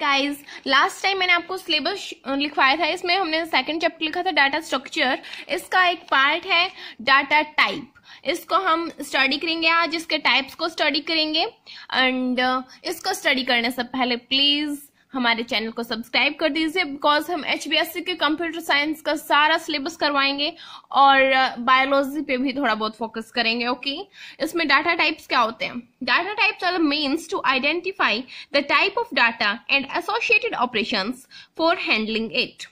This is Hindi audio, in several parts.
गाइज लास्ट टाइम मैंने आपको सिलेबस लिखवाया था इसमें हमने सेकंड चैप्टर लिखा था डाटा स्ट्रक्चर इसका एक पार्ट है डाटा टाइप इसको हम स्टडी करेंगे आज इसके टाइप्स को स्टडी करेंगे एंड इसको स्टडी करने से पहले प्लीज़ हमारे चैनल को सब्सक्राइब कर दीजिए बिकॉज हम एच के कंप्यूटर साइंस का सारा सिलेबस करवाएंगे और बायोलॉजी पे भी थोड़ा बहुत फोकस करेंगे ओके okay? इसमें डाटा टाइप्स क्या होते हैं data types are the means to identify the type of data and associated operations for handling it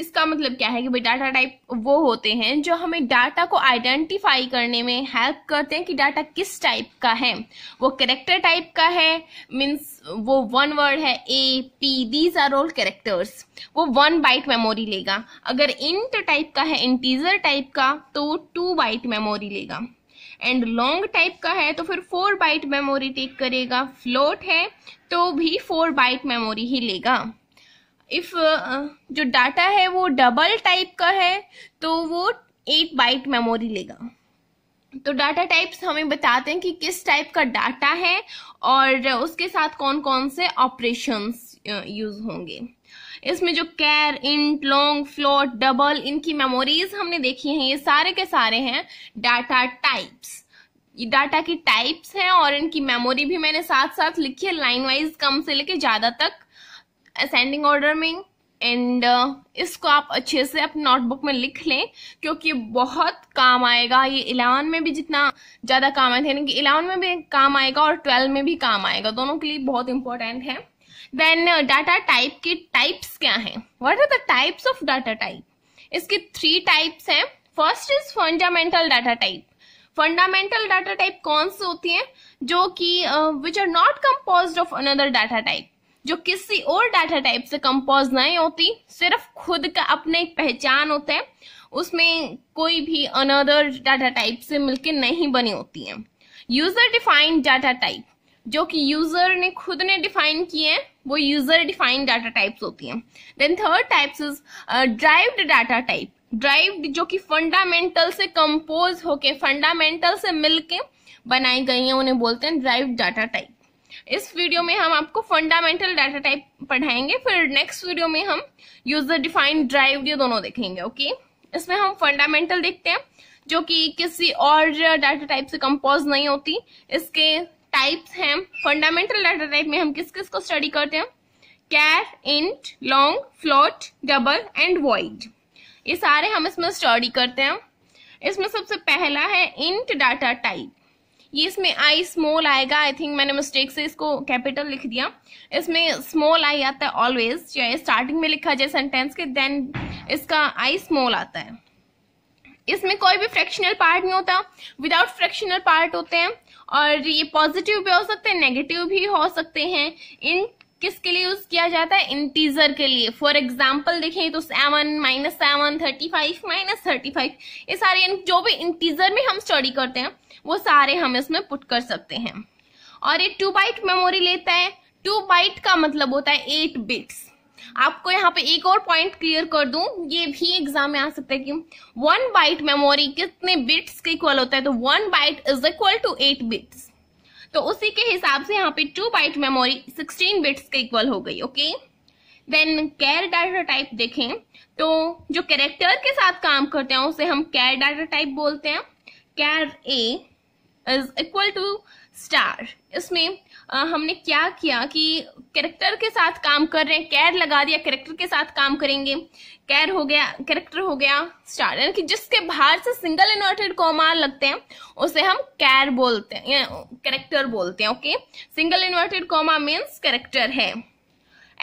इसका मतलब क्या है कि भाई डाटा टाइप वो होते हैं जो हमें डाटा को आइडेंटिफाई करने में हेल्प करते हैं कि डाटा किस टाइप का है वो कैरेक्टर टाइप का है मीन्स वो वन वर्ड है A P these are all characters वो वन बाइट मेमोरी लेगा अगर इंट टाइप का है इंटीजर टाइप का तो वो टू बाइट मेमोरी लेगा एंड लॉन्ग टाइप का है तो फिर फोर बाइट मेमोरी टेक करेगा फ्लोट है तो भी फोर बाइट मेमोरी ही लेगा इफ uh, जो डाटा है वो डबल टाइप का है तो वो एट बाइट मेमोरी लेगा तो डाटा टाइप्स हमें बताते हैं कि किस टाइप का डाटा है और उसके साथ कौन कौन से ऑपरेशंस यूज uh, होंगे इसमें जो char int long float double इनकी मेमोरीज हमने देखी हैं ये सारे के सारे हैं डाटा टाइप्स ये डाटा की टाइप्स हैं और इनकी मेमोरी भी मैंने साथ साथ लिखी है लाइन वाइज कम से लेके ज़्यादा तक असेंडिंग ऑर्डर में एंड uh, इसको आप अच्छे से अपने नोटबुक में लिख लें क्योंकि बहुत काम आएगा ये इलेवन में भी जितना ज़्यादा काम आए यानी कि इलेवन में भी काम आएगा और ट्वेल्व में भी काम आएगा दोनों के लिए बहुत इंपॉर्टेंट है देन डाटा टाइप के टाइप्स क्या हैं what are the types of data type इसके थ्री टाइप्स हैं first is fundamental data type fundamental data type कौन से होती हैं जो कि which are not compose of another data type जो किसी और डाटा टाइप से कंपोज नहीं होती सिर्फ खुद का अपने एक पहचान होता है उसमें कोई भी अनदर डाटा टाइप से मिलकर नहीं बनी होती है यूजर डिफाइंड डाटा टाइप जो कि यूजर ने खुद ने डिफाइन किए हैं वो यूजर डिफाइंड डाटा टाइप्स होती हैं then third types is derived data type derived जो कि फंडामेंटल से कंपोज होके फंडामेंटल से मिलके बनाई गई हैं उन्हें बोलते हैं ड्राइव डाटा टाइप इस वीडियो में हम आपको फंडामेंटल डाटा टाइप पढ़ाएंगे फिर नेक्स्ट वीडियो में हम यूजर डिफाइंड ड्राइव ये दोनों देखेंगे ओके इसमें हम फंडामेंटल देखते हैं जो कि किसी और डाटा टाइप से कंपोज नहीं होती इसके टाइप्स हैं फंडामेंटल डाटा टाइप में हम किस किस को स्टडी करते हैं char int long float double and void ये सारे हम इसमें स्टडी करते हैं इसमें सबसे पहला है इंट डाटा टाइप ये इसमें आई स्मॉल आएगा आई थिंक मैंने मिस्टेक से इसको कैपिटल लिख दिया इसमें स्मॉल आई आता है ऑलवेज चाहे स्टार्टिंग में लिखा जाए सेंटेंस के देन इसका आई स्मॉल आता है इसमें कोई भी फ्रैक्शनल पार्ट नहीं होता विदाउट फ्रैक्शनल पार्ट होते हैं और ये पॉजिटिव भी हो सकते हैं नेगेटिव भी हो सकते हैं इन किसके लिए यूज किया जाता है इंटीजर के लिए फॉर एग्जाम्पल देखें तो seven minus seven thirty five minus thirty five ये सारे जो भी इंटीजर में हम स्टडी करते हैं वो सारे हम इसमें पुट कर सकते हैं और ये टू बाइट मेमोरी लेता है टू बाइट का मतलब होता है एट बिट्स आपको यहाँ पे एक और पॉइंट क्लियर कर दूं ये भी एग्जाम में आ सकता है कि वन बाइट मेमोरी कितने बिट्स के इक्वल होता है तो one byte is equal to eight bits तो उसी के हिसाब से यहाँ पे two byte memory sixteen bits के इक्वल हो गई okay then char data type देखें तो जो कैरेक्टर के साथ काम करते हैं उसे हम कैर डाटा टाइप बोलते हैं char A is equal to star इसमें हमने क्या किया कि कैरेक्टर के साथ काम कर रहे हैं कैर लगा दिया कैरेक्टर के साथ काम करेंगे कैर हो गया कैरेक्टर हो गया स्टार यानी कि जिसके बाहर से सिंगल इन्वर्टेड कॉमा लगते हैं उसे हम कैर बोलते हैं कैरेक्टर बोलते हैं okay single inverted comma means character है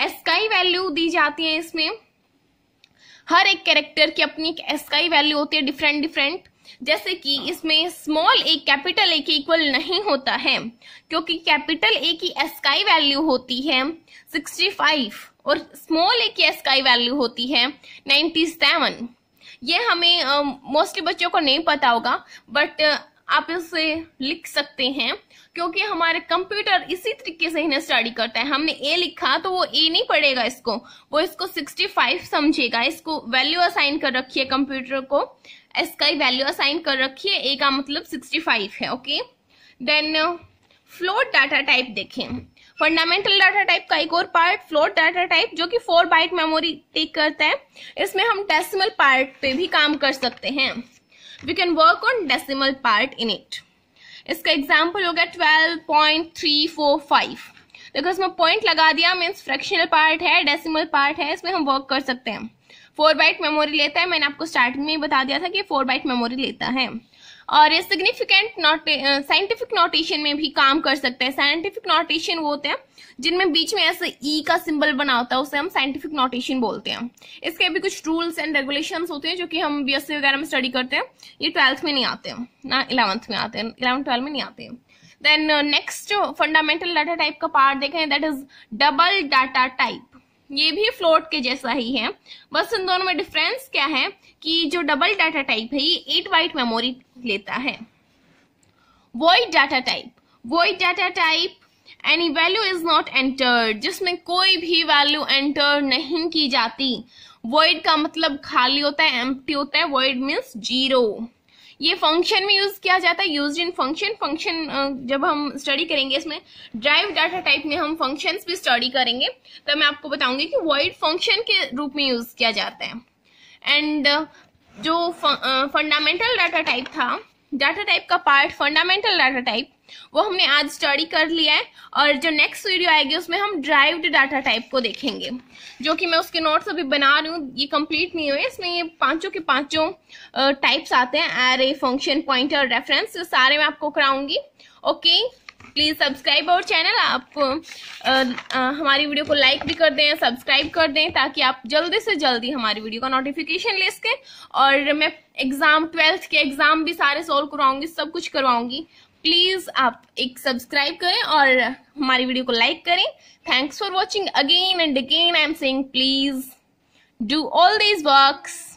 एस्काई वैल्यू दी जाती है इसमें हर एक कैरेक्टर की अपनी एक एसकाई वैल्यू होती है डिफरेंट डिफरेंट जैसे कि इसमें स्मॉल ए कैपिटल ए के इक्वल नहीं होता है क्योंकि कैपिटल ए की एस्काई वैल्यू होती है 65 और स्मॉल ए की एस्काई वैल्यू होती है 97 ये हमें मोस्टली uh, बच्चों को नहीं पता होगा बट आप इसे लिख सकते हैं क्योंकि हमारे कंप्यूटर इसी तरीके से इन्हें स्टडी करता है हमने ए लिखा तो वो ए नहीं पढ़ेगा इसको वो इसको 65 समझेगा इसको वैल्यू असाइन कर रखिए कंप्यूटर को इसका ही वैल्यू असाइन कर रखिए ए का मतलब 65 है okay then float data type देखें फंडामेंटल डाटा टाइप का एक और पार्ट फ्लोट डाटा टाइप जो कि फोर बाइट मेमोरी टेक करता है इसमें हम डेसिमल पार्ट पे भी काम कर सकते हैं we can work on decimal part in it इसका एग्जाम्पल हो गया twelve point three four five देखो इसमें पॉइंट लगा दिया मीन्स फ्रैक्शनल पार्ट है डेसिमल पार्ट है इसमें हम वर्क कर सकते हैं फोर बाइट मेमोरी लेता है मैंने आपको स्टार्टिंग में ही बता दिया था कि फोर बाइट मेमोरी लेता है और ये सिग्निफिकेंट नोट साइंटिफिक नोटेशन में भी काम कर सकते हैं साइंटिफिक नोटेशन वो होते हैं जिनमें बीच में ऐसे ई e का सिंबल बना होता है उसे हम साइंटिफिक नोटेशन बोलते हैं इसके भी कुछ रूल्स एंड रेगुलेशन होते हैं जो कि हम बी वगैरह में स्टडी करते हैं ये ट्वेल्थ में नहीं आते हैं ना इलेवंथ में आते हैं इलेवंथ ट्वेल्थ में नहीं आते हैं then next fundamental data type का पार्ट देखें that is double data type ये भी फ्लोट के जैसा ही है बस इन दोनों में डिफरेंस क्या है कि जो डबल डाटा टाइप है ये एट वाइट मेमोरी लेता है void data type void data type any value is not enter जिसमें कोई भी वैल्यू एंटर नहीं की जाती वॉइड का मतलब खाली होता है एम्प्टी होता है वॉइड मीन्स जीरो ये फंक्शन में यूज किया जाता है यूज इन फंक्शन फंक्शन जब हम स्टडी करेंगे इसमें ड्राइव डाटा टाइप में हम फंक्शन भी स्टडी करेंगे तो मैं आपको बताऊंगी कि वर्ड फंक्शन के रूप में यूज किया जाता है एंड जो फंडामेंटल डाटा टाइप था डाटा टाइप का पार्ट फंडामेंटल डाटा टाइप वो हमने आज स्टडी कर लिया है और जो नेक्स्ट वीडियो आएगी उसमें हम ड्राइव्ड डाटा टाइप को देखेंगे जो कि मैं उसके नोट्स अभी बना रही हूँ ये कंप्लीट नहीं हुए इसमें ये पांचों के पांचों टाइप्स आते हैं एरे फंक्शन और रेफरेंस सारे मैं आपको कराऊंगी okay please subscribe our channel आप आ, आ, हमारी वीडियो को लाइक भी कर दें सब्सक्राइब कर दें ताकि आप जल्दी से जल्दी हमारी वीडियो का नोटिफिकेशन ले सकें और मैं एग्ज़ाम ट्वेल्थ के एग्ज़ाम भी सारे सोल्व करवाऊंगी सब कुछ करवाऊंगी प्लीज आप एक सब्सक्राइब करें और हमारी वीडियो को लाइक करें thanks for watching again and again I am saying please do all these works